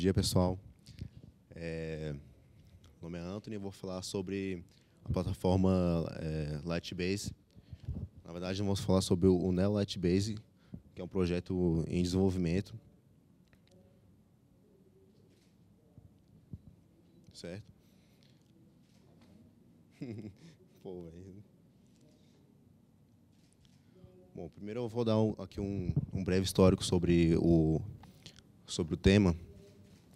dia, pessoal. É, meu nome é Anthony, e vou falar sobre a plataforma é, Lightbase. Na verdade, vamos falar sobre o Neo Lightbase, que é um projeto em desenvolvimento. Certo? Pô, Bom, primeiro eu vou dar um, aqui um, um breve histórico sobre o, sobre o tema.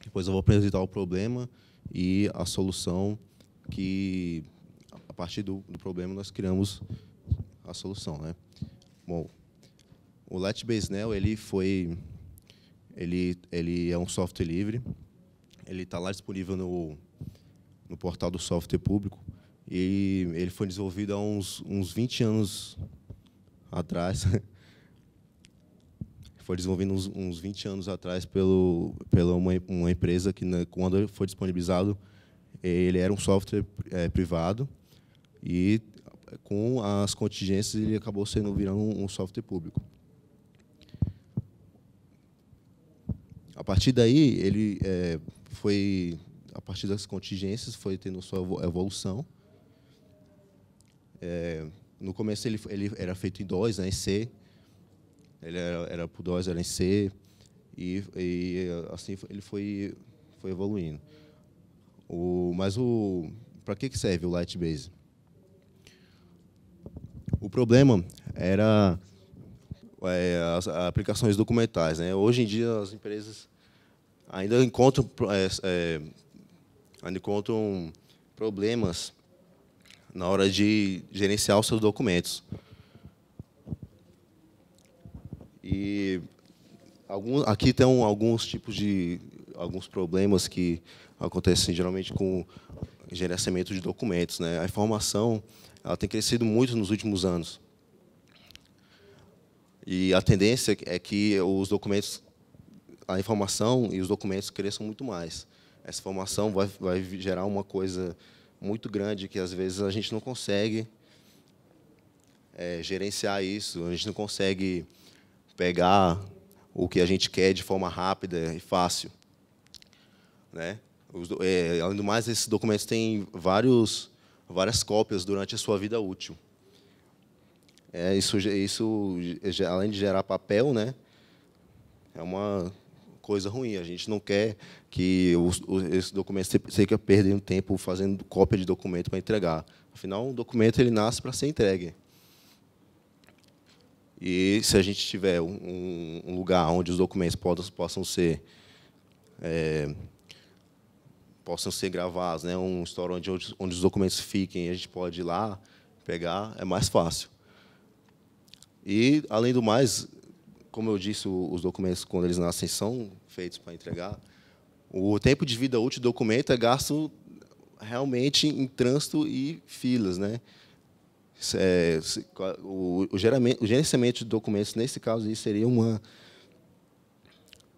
Depois eu vou apresentar o problema e a solução que, a partir do, do problema, nós criamos a solução. Né? Bom, o Latbase ele foi... Ele, ele é um software livre. Ele está lá disponível no, no portal do software público. E ele foi desenvolvido há uns, uns 20 anos atrás. foi desenvolvido uns, uns 20 anos atrás pelo, pela uma, uma empresa que, na, né, quando foi disponibilizado, ele era um software é, privado e, com as contingências, ele acabou sendo virando um, um software público. A partir daí, ele é, foi, a partir das contingências, foi tendo sua evolução. É, no começo ele, ele, era feito em dois né, em C, ele era, era P2, era em C, e, e assim ele foi, foi evoluindo. O, mas o para que, que serve o Lightbase? O problema era é, as aplicações documentais. Né? Hoje em dia, as empresas ainda encontram, é, é, ainda encontram problemas na hora de gerenciar os seus documentos. E algum, aqui tem alguns tipos de alguns problemas que acontecem geralmente com gerenciamento de documentos, né? A informação ela tem crescido muito nos últimos anos. E a tendência é que os documentos, a informação e os documentos cresçam muito mais. Essa informação vai, vai gerar uma coisa muito grande que às vezes a gente não consegue é, gerenciar isso, a gente não consegue pegar o que a gente quer de forma rápida e fácil. Né? Os, é, além do mais, esses documentos têm vários, várias cópias durante a sua vida útil. É, isso, isso, além de gerar papel, né, é uma coisa ruim. A gente não quer que os, os, esse perdendo tempo fazendo cópia de documento para entregar. Afinal, um documento ele nasce para ser entregue. E se a gente tiver um, um lugar onde os documentos possam, possam ser é, possam ser gravados, né? um store onde, onde, os documentos fiquem, a gente pode ir lá pegar, é mais fácil. E, além do mais, como eu disse, os documentos, quando eles nascem, são feitos para entregar. O tempo de vida útil do documento é gasto realmente em trânsito e filas. Né? É, se, o, o, o, gerenciamento de documentos, nesse caso, aí, seria, uma,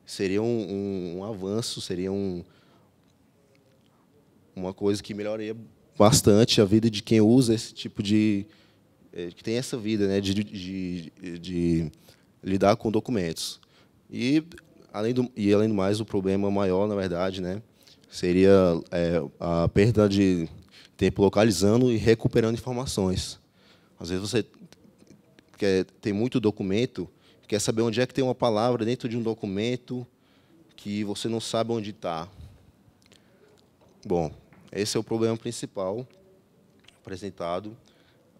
seria um, um, um avanço, seria um, uma coisa que melhoraria bastante a vida de quem usa esse tipo de. É, que tem essa vida né, de, de, de, de lidar com documentos. E além, do, e, além do mais, o problema maior, na verdade, né, seria é, a perda de tempo localizando e recuperando informações. Às vezes você quer, tem muito documento, quer saber onde é que tem uma palavra dentro de um documento que você não sabe onde está. Bom, esse é o problema principal apresentado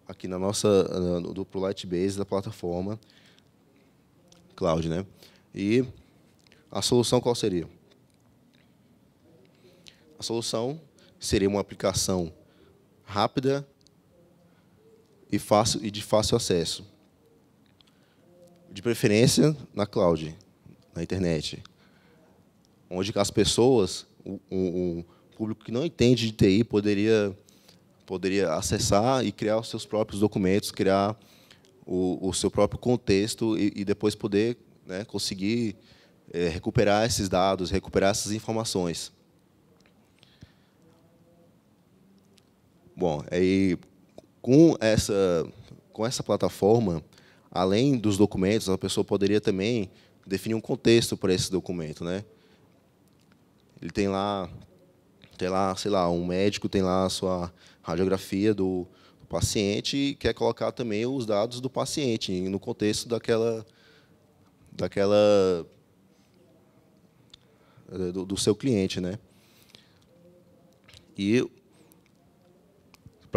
aqui na nossa do pro Lightbase da plataforma cloud, né? E a solução qual seria? A solução seria uma aplicação rápida e, fácil, e de fácil acesso. De preferência na cloud, na internet, onde as pessoas, o, o, o público que não entende de TI poderia, poderia acessar e criar os seus próprios documentos, criar o, o seu próprio contexto e, e depois poder né, conseguir é, recuperar esses dados, recuperar essas informações. Bom, aí com essa, com essa plataforma, além dos documentos, a pessoa poderia também definir um contexto para esse documento. Né? Ele tem lá, tem lá, sei lá, um médico tem lá a sua radiografia do, do paciente e quer colocar também os dados do paciente no contexto daquela, daquela eh, do, do seu cliente, né? E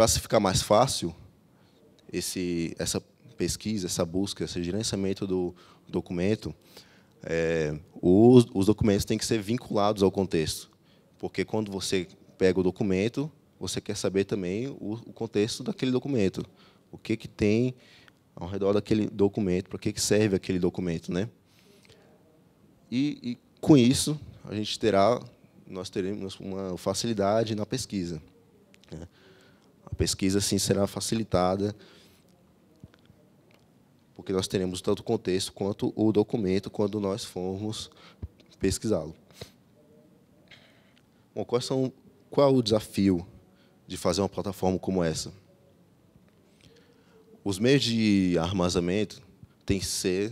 para se ficar mais fácil, esse, essa pesquisa, essa busca, esse gerenciamento do documento, é, os, os documentos têm que ser vinculados ao contexto. Porque quando você pega o documento, você quer saber também o, o contexto daquele documento. O que, que tem ao redor daquele documento, para que, que serve aquele documento. Né? E, e com isso, a gente terá, nós teremos uma facilidade na pesquisa. Né? A pesquisa, sim, será facilitada, porque nós teremos tanto o contexto quanto o documento quando nós formos pesquisá-lo. Bom, quais são, qual é o desafio de fazer uma plataforma como essa? Os meios de armazenamento têm que ser,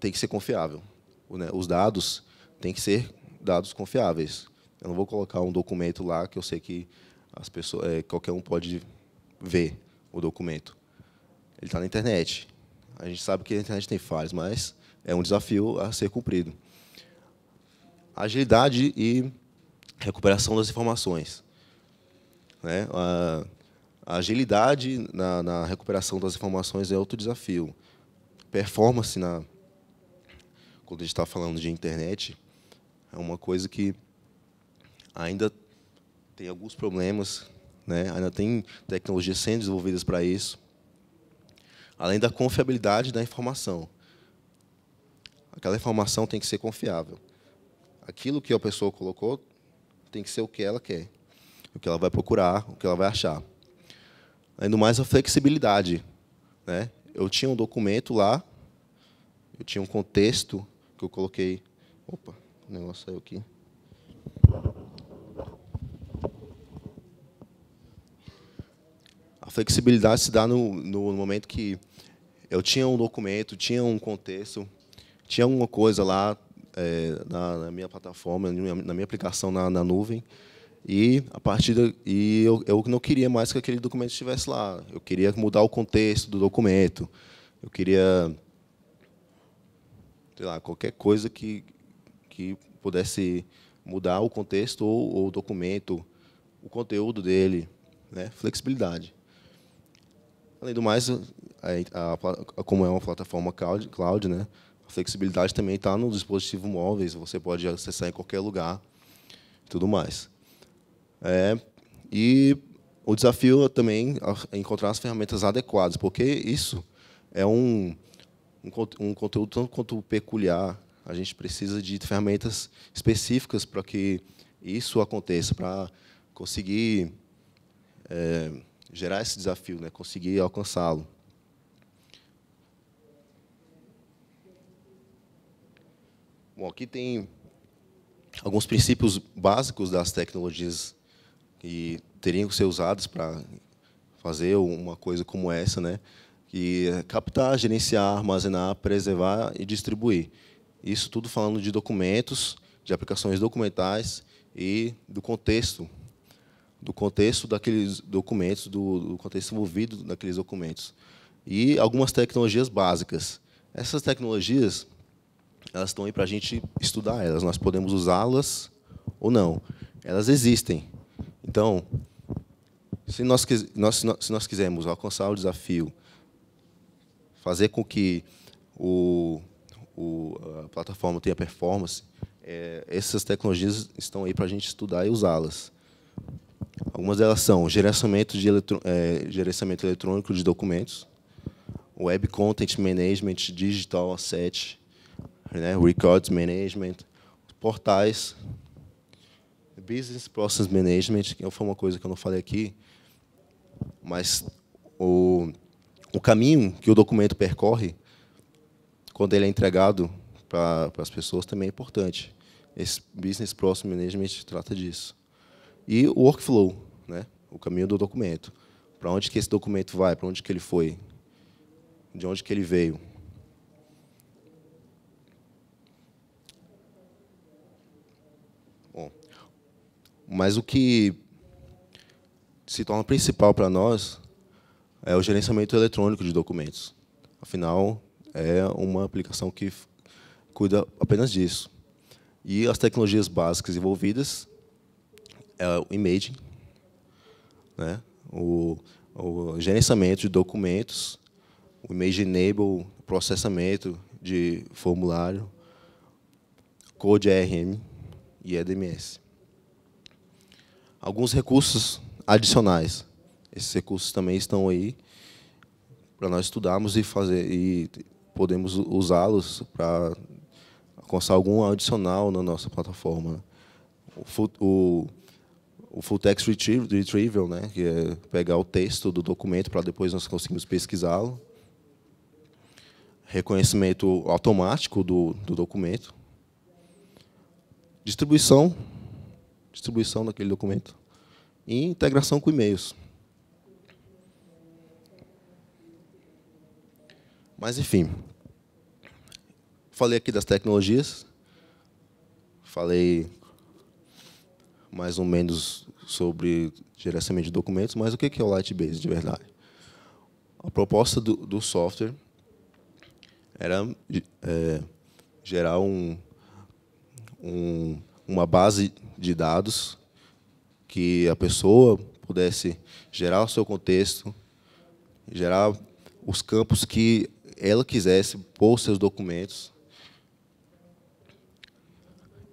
têm que ser confiável. Né? Os dados têm que ser dados confiáveis. Eu não vou colocar um documento lá que eu sei que as pessoas, é, qualquer um pode ver o documento. Ele está na internet. A gente sabe que a internet tem falhas, mas é um desafio a ser cumprido. Agilidade e recuperação das informações. Né? A, agilidade na, na, recuperação das informações é outro desafio. Performance, na, quando a gente está falando de internet, é uma coisa que ainda tem alguns problemas, né? ainda tem tecnologias sendo desenvolvidas para isso, além da confiabilidade da informação. Aquela informação tem que ser confiável. Aquilo que a pessoa colocou tem que ser o que ela quer, o que ela vai procurar, o que ela vai achar. Ainda mais a flexibilidade. Né? Eu tinha um documento lá, eu tinha um contexto que eu coloquei. Opa, o negócio saiu aqui. flexibilidade se dá no, no, momento que eu tinha um documento, tinha um contexto, tinha alguma coisa lá é, na, na, minha plataforma, na minha aplicação na, na nuvem, e a partir da, e eu, eu não queria mais que aquele documento estivesse lá. Eu queria mudar o contexto do documento. Eu queria sei lá, qualquer coisa que que pudesse mudar o contexto ou, ou o documento, o conteúdo dele, né? Flexibilidade. Além do mais, a, a, como é uma plataforma cloud, cloud né, a flexibilidade também está no dispositivo móveis, você pode acessar em qualquer lugar e tudo mais. É, e o desafio também é encontrar as ferramentas adequadas, porque isso é um, um, um conteúdo tanto quanto peculiar. A gente precisa de ferramentas específicas para que isso aconteça, para conseguir... É, gerar esse desafio, né? conseguir alcançá-lo. Bom, aqui tem alguns princípios básicos das tecnologias que teriam que ser usadas para fazer uma coisa como essa, né? Que é captar, gerenciar, armazenar, preservar e distribuir. Isso tudo falando de documentos, de aplicações documentais e do contexto do contexto daqueles documentos, do, do contexto envolvido daqueles documentos. E algumas tecnologias básicas. Essas tecnologias elas estão aí para a gente estudar elas. Nós podemos usá-las ou não. Elas existem. Então, se nós, nós, se nós quisermos alcançar o desafio, fazer com que o, o a plataforma tenha performance, é, essas tecnologias estão aí para a gente estudar e usá-las. Algumas delas são gerenciamento, de eletro, é, gerenciamento eletrônico de documentos, Web Content Management, Digital Asset, né, Records Management, portais, Business Process Management, que foi uma coisa que eu não falei aqui, mas o, o caminho que o documento percorre quando ele é entregado para as pessoas também é importante. Esse Business Process Management trata disso e o workflow, né? o caminho do documento. Para onde que esse documento vai? Para onde que ele foi? De onde que ele veio? Bom, mas o que se torna principal para nós é o gerenciamento eletrônico de documentos. Afinal, é uma aplicação que cuida apenas disso. E as tecnologias básicas envolvidas é o imaging, né? o, o gerenciamento de documentos, o image enable, processamento de formulário, code ARM e EDMS. Alguns recursos adicionais. Esses recursos também estão aí para nós estudarmos e fazer e podemos usá-los para alcançar algum adicional na nossa plataforma. O, o o full text retrieval, né, que é pegar o texto do documento para depois nós conseguimos pesquisá-lo. Reconhecimento automático do, do, documento. Distribuição, distribuição daquele documento. E integração com e-mails. Mas, enfim. Falei aqui das tecnologias. Falei mais ou menos sobre gerenciamento de documentos, mas o que é o Lightbase de verdade? A proposta do, do software era é, gerar um, um, uma base de dados que a pessoa pudesse gerar o seu contexto, gerar os campos que ela quisesse pôr seus documentos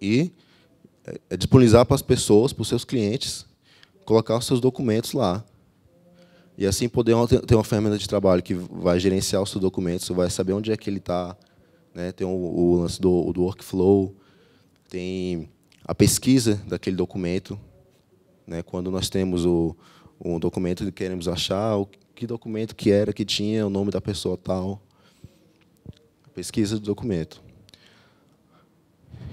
e é disponibilizar para as pessoas, para os seus clientes, colocar os seus documentos lá. E assim poder ter uma ferramenta de trabalho que vai gerenciar os seus documentos, vai saber onde é que ele está. Né? Tem o, o lance do, do, workflow, tem a pesquisa daquele documento. Né? Quando nós temos o, o documento que queremos achar, o, que documento que era, que tinha, o nome da pessoa tal. Pesquisa do documento.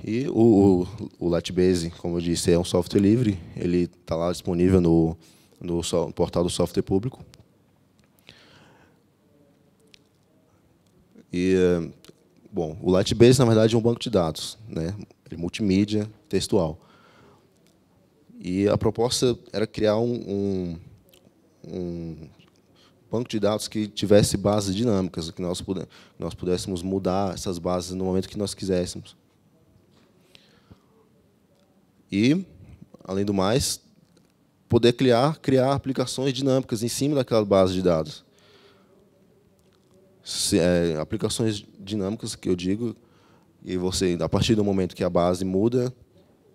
E o, o, o Latbase, como eu disse, é um software livre, ele está lá disponível no, no, no portal do software público. E, eh, bom, o Latbase, na verdade, é um banco de dados, né? É multimídia, textual. E a proposta era criar um, um, um, banco de dados que tivesse bases dinâmicas, que nós pudéssemos mudar essas bases no momento que nós quiséssemos. E, além do mais, poder criar, criar aplicações dinâmicas em cima daquela base de dados. Se, é, aplicações dinâmicas, que eu digo, e você, a partir do momento que a base muda,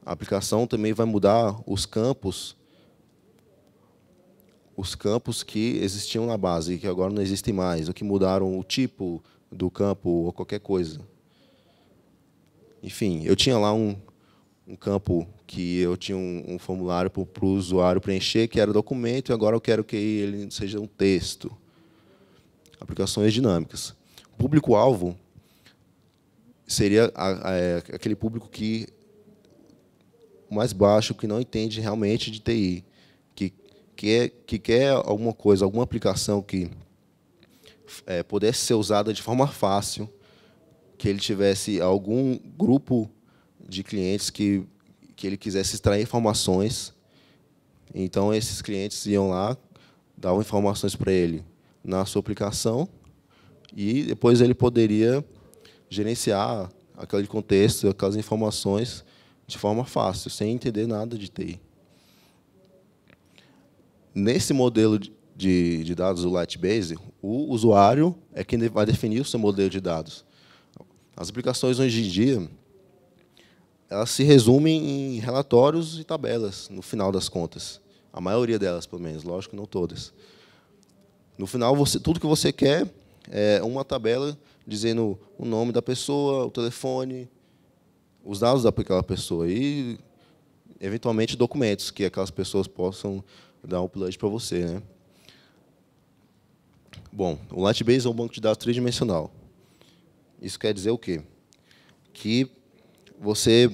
a aplicação também vai mudar os campos os campos que existiam na base e que agora não existem mais, ou que mudaram o tipo do campo ou qualquer coisa. Enfim, eu tinha lá um, um campo que eu tinha um, um formulário para o usuário preencher, que era documento, e agora eu quero que ele seja um texto. Aplicações dinâmicas. público-alvo seria a, a, é, aquele público que mais baixo, que não entende realmente de TI, que quer, que quer alguma coisa, alguma aplicação que é, pudesse ser usada de forma fácil, que ele tivesse algum grupo de clientes que que ele quisesse extrair informações. Então, esses clientes iam lá, davam informações para ele na sua aplicação e depois ele poderia gerenciar aquele contexto, aquelas informações de forma fácil, sem entender nada de TI. Nesse modelo de, de dados do Lightbase, o usuário é quem vai definir o seu modelo de dados. As aplicações hoje em dia elas se resumem em relatórios e tabelas, no final das contas. A maioria delas, pelo menos, lógico, não todas. No final, você, tudo que você quer é uma tabela dizendo o nome da pessoa, o telefone, os dados daquela pessoa e, eventualmente, documentos que aquelas pessoas possam dar um upload para você. Né? Bom, o Lightbase é um banco de dados tridimensional. Isso quer dizer o quê? Que você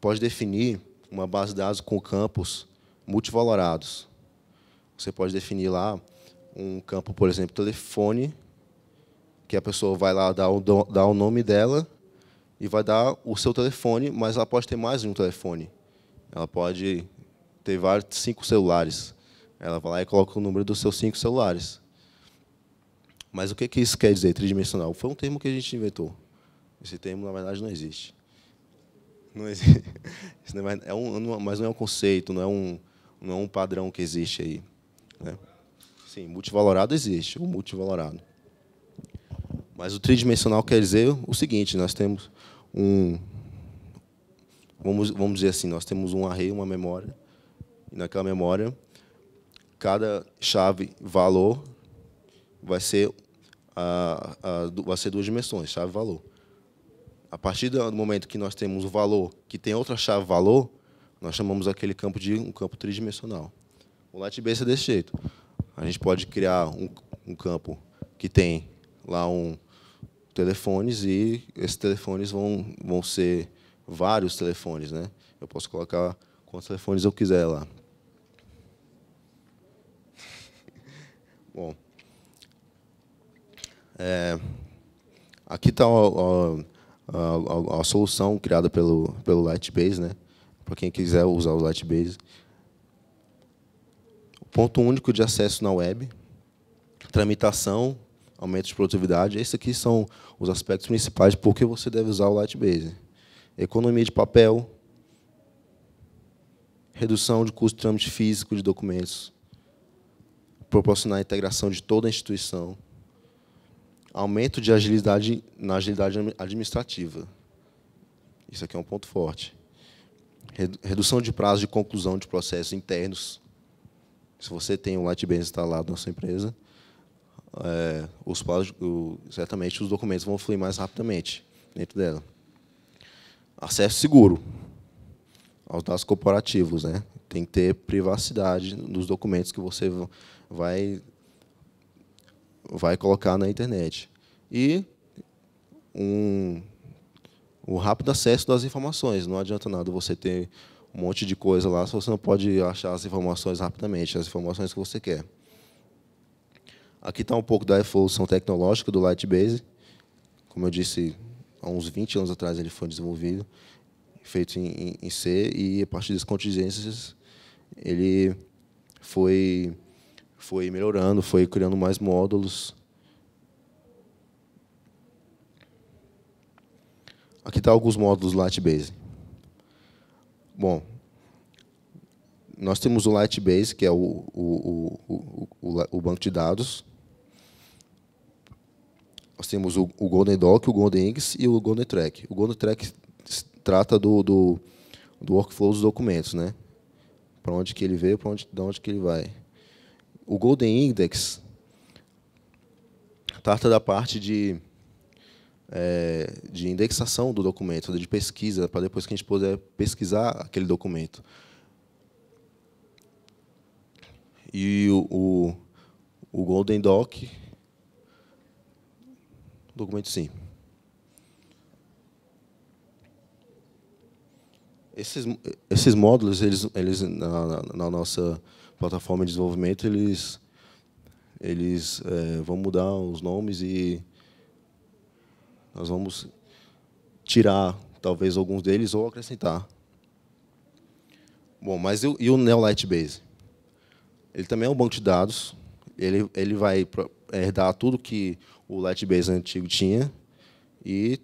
pode definir uma base de dados com campos multivalorados. Você pode definir lá um campo, por exemplo, telefone, que a pessoa vai lá dar o, dar o nome dela e vai dar o seu telefone, mas ela pode ter mais de um telefone. Ela pode ter vários, cinco celulares. Ela vai lá e coloca o número dos seus cinco celulares. Mas o que, que isso quer dizer, tridimensional? Foi um termo que a gente inventou. Esse termo, na verdade, não existe. Não existe. É um, é, mas não é um conceito, não é um, não é um padrão que existe aí. Né? Sim, multivalorado existe, o multivalorado. Mas o tridimensional quer dizer o seguinte: nós temos um. Vamos, vamos dizer assim, nós temos um array, uma memória, e naquela memória, cada chave valor vai ser, a, a, vai ser duas dimensões, chave valor. A partir do momento que nós temos o valor, que tem outra chave valor, nós chamamos aquele campo de um campo tridimensional. O light é desse jeito. A gente pode criar um, um campo que tem lá um telefones e esses telefones vão, vão ser vários telefones, né? Eu posso colocar quantos telefones eu quiser lá. Bom, é, aqui está a, a, a, solução criada pelo, pelo Lightbase, né? para quem quiser usar o Lightbase. Ponto único de acesso na web, tramitação, aumento de produtividade. Esses aqui são os aspectos principais de por que você deve usar o Lightbase. Economia de papel, redução de custo de trâmite físico de documentos, proporcionar a integração de toda a instituição, aumento de agilidade na agilidade administrativa. Isso aqui é um ponto forte. Redução de prazo de conclusão de processos internos. Se você tem um Lightbase instalado na sua empresa, é, os prazos, o, certamente os documentos vão fluir mais rapidamente dentro dela. Acesso seguro aos dados corporativos. Né? Tem que ter privacidade nos documentos que você vai, vai colocar na internet e um, o rápido acesso das informações. Não adianta nada você ter um monte de coisa lá se você não pode achar as informações rapidamente, as informações que você quer. Aqui está um pouco da evolução tecnológica do Lightbase. Como eu disse, há uns 20 anos atrás ele foi desenvolvido, feito em, em C, e a partir das contingências ele foi, foi melhorando, foi criando mais módulos, Aqui está alguns módulos do Lightbase. Bom, nós temos o Lightbase, que é o, o, o, o, banco de dados. Nós temos o, Golden Doc, o Golden Inks e o Golden Track. O Golden Track trata do, do, do workflow dos documentos, né? Para onde que ele veio, para onde, de onde que ele vai. O Golden Index trata da parte de é, de indexação do documento, de pesquisa, para depois que a gente puder pesquisar aquele documento. E o, o, o Golden Doc, documento sim. Esses, esses módulos, eles, eles na, na, nossa plataforma de desenvolvimento, eles, eles é, vão mudar os nomes e nós vamos tirar, talvez, alguns deles ou acrescentar. Bom, mas e o Neo Lightbase? Ele também é um banco de dados. Ele, ele vai herdar tudo que o Lightbase antigo tinha e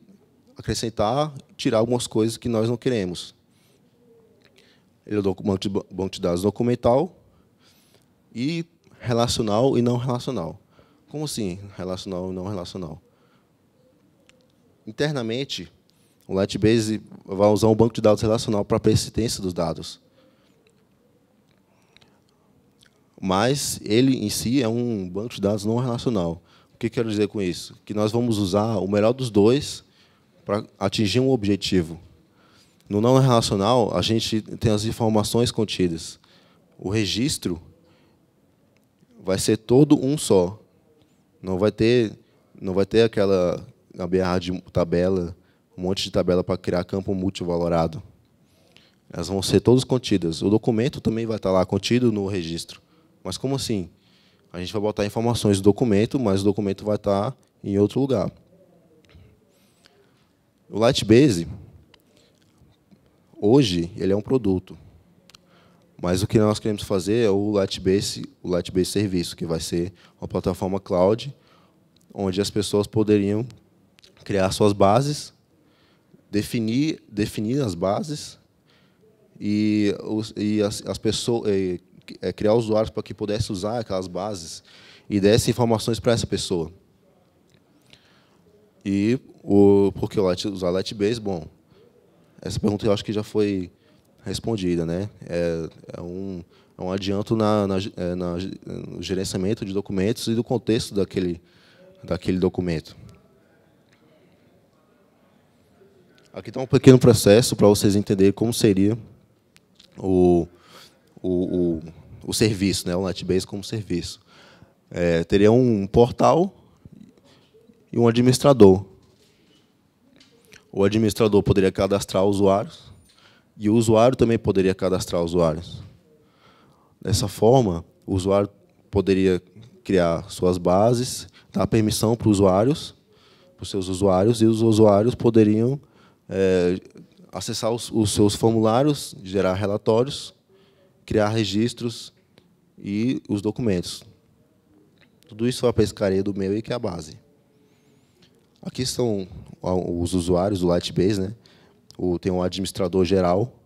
acrescentar, tirar algumas coisas que nós não queremos. Ele é um banco de dados documental e relacional e não relacional. Como assim relacional e não relacional? internamente, o Lightbase vai usar um banco de dados relacional para a persistência dos dados. Mas ele em si é um banco de dados não relacional. O que quero dizer com isso? Que nós vamos usar o melhor dos dois para atingir um objetivo. No não relacional, a gente tem as informações contidas. O registro vai ser todo um só. Não vai ter, não vai ter aquela BR de tabela, um monte de tabela para criar campo multivalorado. Elas vão ser todas contidas. O documento também vai estar lá contido no registro. Mas como assim? A gente vai botar informações do documento, mas o documento vai estar em outro lugar. O Lightbase, hoje, ele é um produto. Mas o que nós queremos fazer é o Lightbase, o Lightbase Serviço, que vai ser uma plataforma cloud, onde as pessoas poderiam criar suas bases, definir, definir as bases e, os, e as, as pessoas e, é, criar usuários para que pudesse usar aquelas bases e desse informações para essa pessoa. E o porque o usar Lightbase bom, essa pergunta eu acho que já foi respondida, né? É, é um é um adianto na, na, é, na, no gerenciamento de documentos e do contexto daquele daquele documento. Aqui está um pequeno processo para vocês entenderem como seria o, o, o, o serviço, né? o NetBase como serviço. É, teria um portal e um administrador. O administrador poderia cadastrar usuários e o usuário também poderia cadastrar usuários. Dessa forma, o usuário poderia criar suas bases, dar permissão para os usuários, para os seus usuários, e os usuários poderiam é, acessar os, os, seus formulários, gerar relatórios, criar registros e os documentos. Tudo isso é a pescaria do meio e que é a base. Aqui são os usuários do Lightbase, né? O, tem um administrador geral,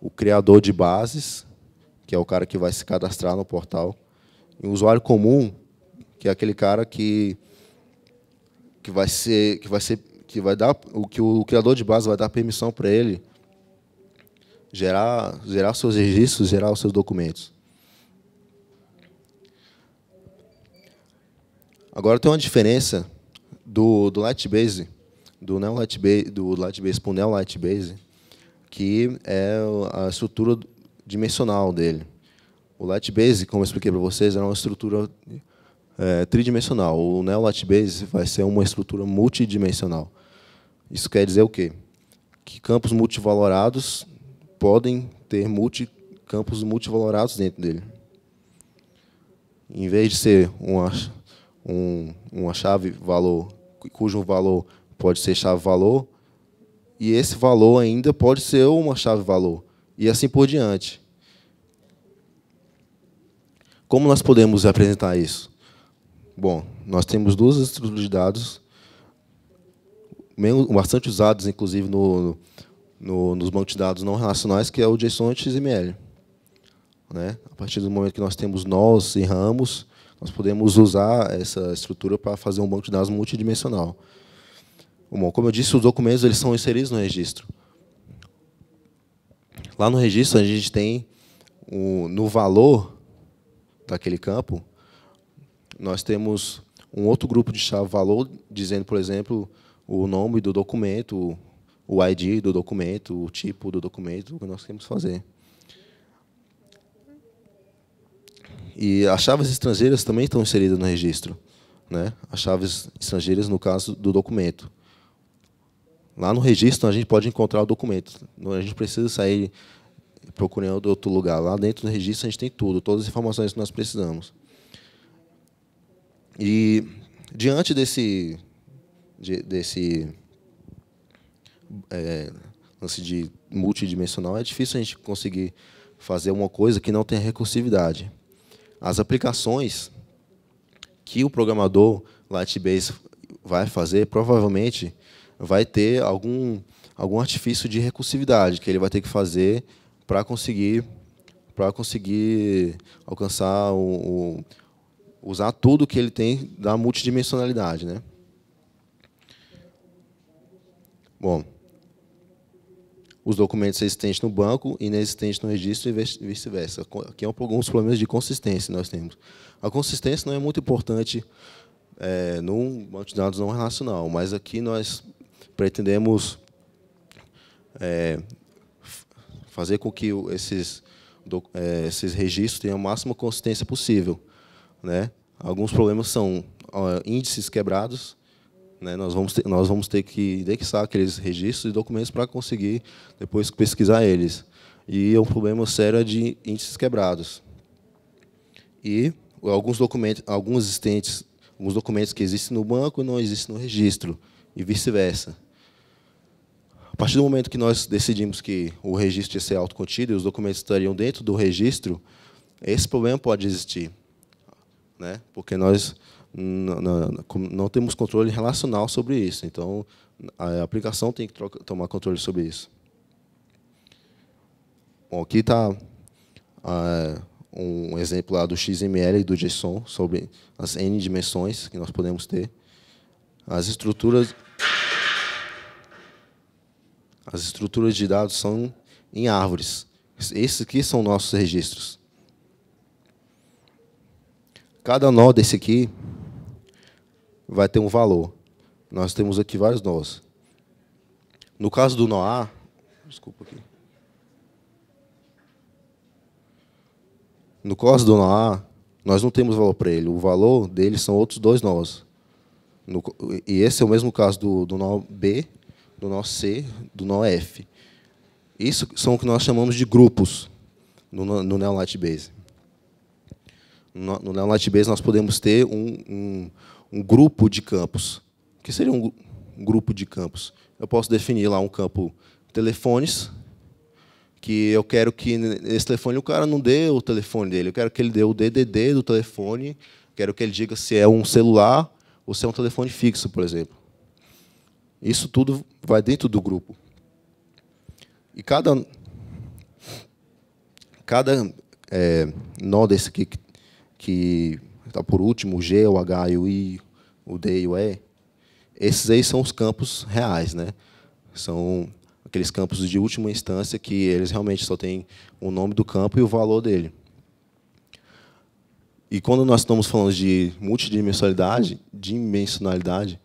o criador de bases, que é o cara que vai se cadastrar no portal, e o usuário comum, que é aquele cara que que vai ser que vai ser que vai dar, o que o criador de base vai dar permissão para ele gerar, gerar seus registros, gerar os seus documentos. Agora tem uma diferença do, do Lightbase, do Neo Lightbase, do Lightbase para o Neo Lightbase, que é a estrutura dimensional dele. O Lightbase, como eu expliquei para vocês, era é uma estrutura é, tridimensional. O Neo Lightbase vai ser uma estrutura multidimensional. Isso quer dizer o quê? Que campos multivalorados podem ter multi, campos multivalorados dentro dele. Em vez de ser uma, um, uma chave valor, cujo valor pode ser chave valor, e esse valor ainda pode ser uma chave valor, e assim por diante. Como nós podemos apresentar isso? Bom, nós temos duas estruturas de dados bastante usados, inclusive, no, no, nos bancos de dados não relacionais, que é o JSON XML. Né? A partir do momento que nós temos nós e ramos, nós podemos usar essa estrutura para fazer um banco de dados multidimensional. Bom, como eu disse, os documentos eles são inseridos no registro. Lá no registro, a gente tem, o no valor daquele campo, nós temos um outro grupo de chave valor, dizendo, por exemplo, o nome do documento, o ID do documento, o tipo do documento que nós queremos fazer. E as chaves estrangeiras também estão inseridas no registro. Né? As chaves estrangeiras, no caso do documento. Lá no registro, a gente pode encontrar o documento. A gente precisa sair procurando outro lugar. Lá dentro do registro, a gente tem tudo, todas as informações que nós precisamos. E, diante desse, de, desse é, lance de multidimensional, é difícil a gente conseguir fazer uma coisa que não tenha recursividade. As aplicações que o programador Lightbase vai fazer, provavelmente vai ter algum, algum artifício de recursividade que ele vai ter que fazer para conseguir para conseguir alcançar o, o, usar tudo que ele tem da multidimensionalidade, né? Bom, os documentos existentes no banco, inexistentes no registro e vice-versa. Aqui há é alguns problemas de consistência nós temos. A consistência não é muito importante é, num banco de dados não relacional, mas aqui nós pretendemos é, fazer com que esses, do, é, esses registros tenham a máxima consistência possível. Né? Alguns problemas são ó, índices quebrados, né, nós, vamos ter, nós vamos ter que indexar aqueles registros e documentos para conseguir depois pesquisar eles. E é um problema sério é de índices quebrados. E alguns documentos, alguns existentes, alguns documentos que existem no banco não existem no registro e vice-versa. A partir do momento que nós decidimos que o registro ia ser autocontido e os documentos estariam dentro do registro, esse problema pode existir, né? Porque nós não, não, não temos controle relacional sobre isso. Então, a aplicação tem que troca, tomar controle sobre isso. Bom, aqui está uh, ah, um exemplo lá do XML e do JSON sobre as N dimensões que nós podemos ter. As estruturas, as estruturas de dados são em árvores. Esses aqui são nossos registros. Cada nó desse aqui vai ter um valor. Nós temos aqui vários nós. No caso do Noá, desculpa aqui. No caso do Noá, nós não temos valor para ele. O valor dele são outros dois nós. No, e esse é o mesmo caso do, do nó B, do nó C, do nó F. Isso são o que nós chamamos de grupos no, no Neon Base. No, no Base nós podemos ter um, um um grupo de campos. O que seria um, grupo de campos? Eu posso definir lá um campo telefones, que eu quero que nesse telefone o cara não dê o telefone dele, eu quero que ele dê o DDD do telefone, quero que ele diga se é um celular ou se é um telefone fixo, por exemplo. Isso tudo vai dentro do grupo. E cada cada é, nó desse que, que está por último, o G, o H, o I, o D e o E, esses aí são os campos reais, né? São aqueles campos de última instância que eles realmente só têm o nome do campo e o valor dele. E quando nós estamos falando de multidimensionalidade, dimensionalidade,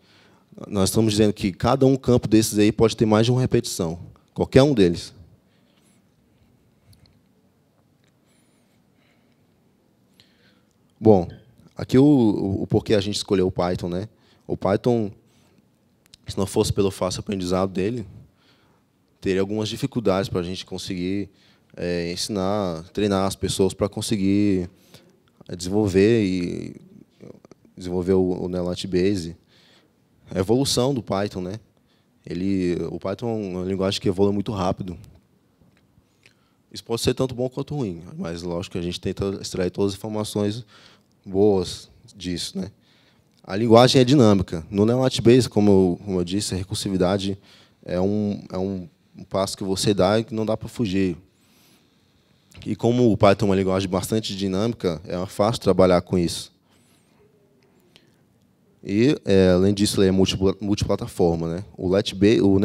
nós estamos dizendo que cada um campo desses aí pode ter mais de uma repetição, qualquer um deles. Bom, Aqui o, o, o porquê a gente escolheu o Python, né? O Python, se não fosse pelo fácil aprendizado dele, teria algumas dificuldades para a gente conseguir é, ensinar, treinar as pessoas para conseguir é, desenvolver e desenvolver o, o Nelat Base. A evolução do Python, né? Ele, o Python é uma linguagem que evolui muito rápido. Isso pode ser tanto bom quanto ruim, mas lógico que a gente tenta extrair todas as informações boas disso. Né? A linguagem é dinâmica. No Neonatbase, como, como eu disse, a recursividade é um, é um passo que você dá e que não dá para fugir. E como o Python é uma linguagem bastante dinâmica, é fácil trabalhar com isso. E, é, além disso, ele é multiplataforma. Né? O, Latbase, o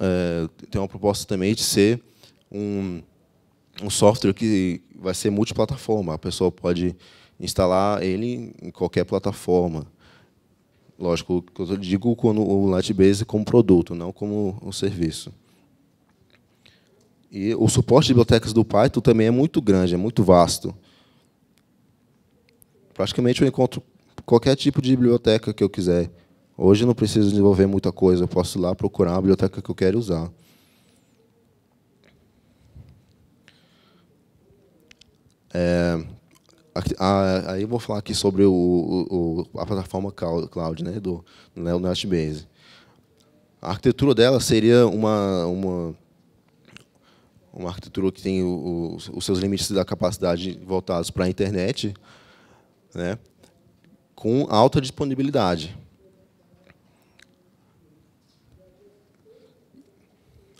é, tem uma proposta também de ser um, um software que vai ser multiplataforma. A pessoa pode instalar ele em qualquer plataforma. Lógico, eu digo quando o Lightbase como produto, não como um serviço. E o suporte de bibliotecas do Python também é muito grande, é muito vasto. Praticamente eu encontro qualquer tipo de biblioteca que eu quiser. Hoje eu não preciso desenvolver muita coisa, eu posso ir lá procurar a biblioteca que eu quero usar. É, ah, aí eu vou falar aqui sobre o, o, a plataforma cloud né, do, NetBase. A arquitetura dela seria uma, uma, uma arquitetura que tem o, os seus limites da capacidade voltados para a internet, né, com alta disponibilidade.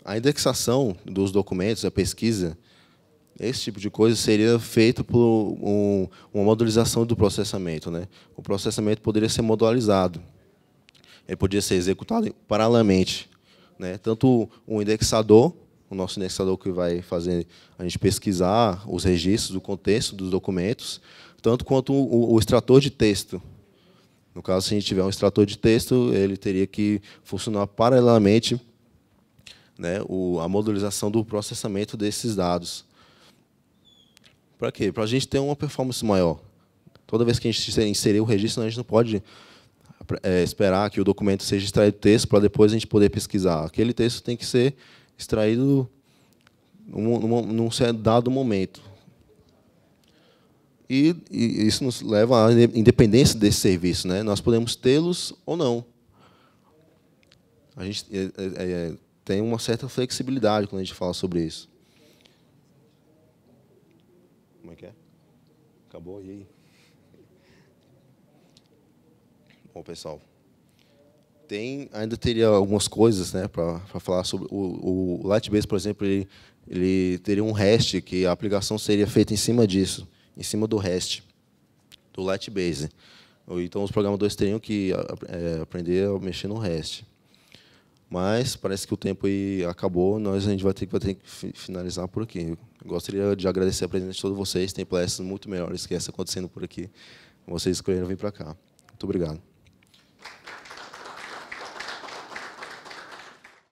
A indexação dos documentos, a pesquisa, esse tipo de coisa seria feito por um, uma modularização do processamento. Né? O processamento poderia ser modularizado. Ele poderia ser executado paralelamente. Né? Tanto o indexador, o nosso indexador que vai fazer a gente pesquisar os registros, o contexto dos documentos, tanto quanto o, o extrator de texto, no caso, se a gente tiver um extrator de texto, ele teria que funcionar paralelamente né, a modularização do processamento desses dados. Para quê? Para a gente ter uma performance maior. Toda vez que a gente inserir o registro, a gente não pode é, esperar que o documento seja extraído texto para depois a gente poder pesquisar. Aquele texto tem que ser extraído num, num, num dado momento. E, e, isso nos leva à independência desse serviço. Né? Nós podemos tê-los ou não. A gente é, é, é tem uma certa flexibilidade quando a gente fala sobre isso. Como é que é? Acabou, e aí? Bom, pessoal, tem, ainda teria algumas coisas né, para falar sobre. O, o Lightbase, por exemplo, ele, ele teria um REST, que a aplicação seria feita em cima disso, em cima do REST, do Lightbase. Então, os programadores teriam que é, aprender a mexer no REST. Mas parece que o tempo aí acabou, nós a gente vai ter, vai ter que finalizar por aqui. Eu gostaria de agradecer a presença de todos vocês, tem palestras muito melhores que essa acontecendo por aqui. Vocês escolheram vir para cá. Muito obrigado.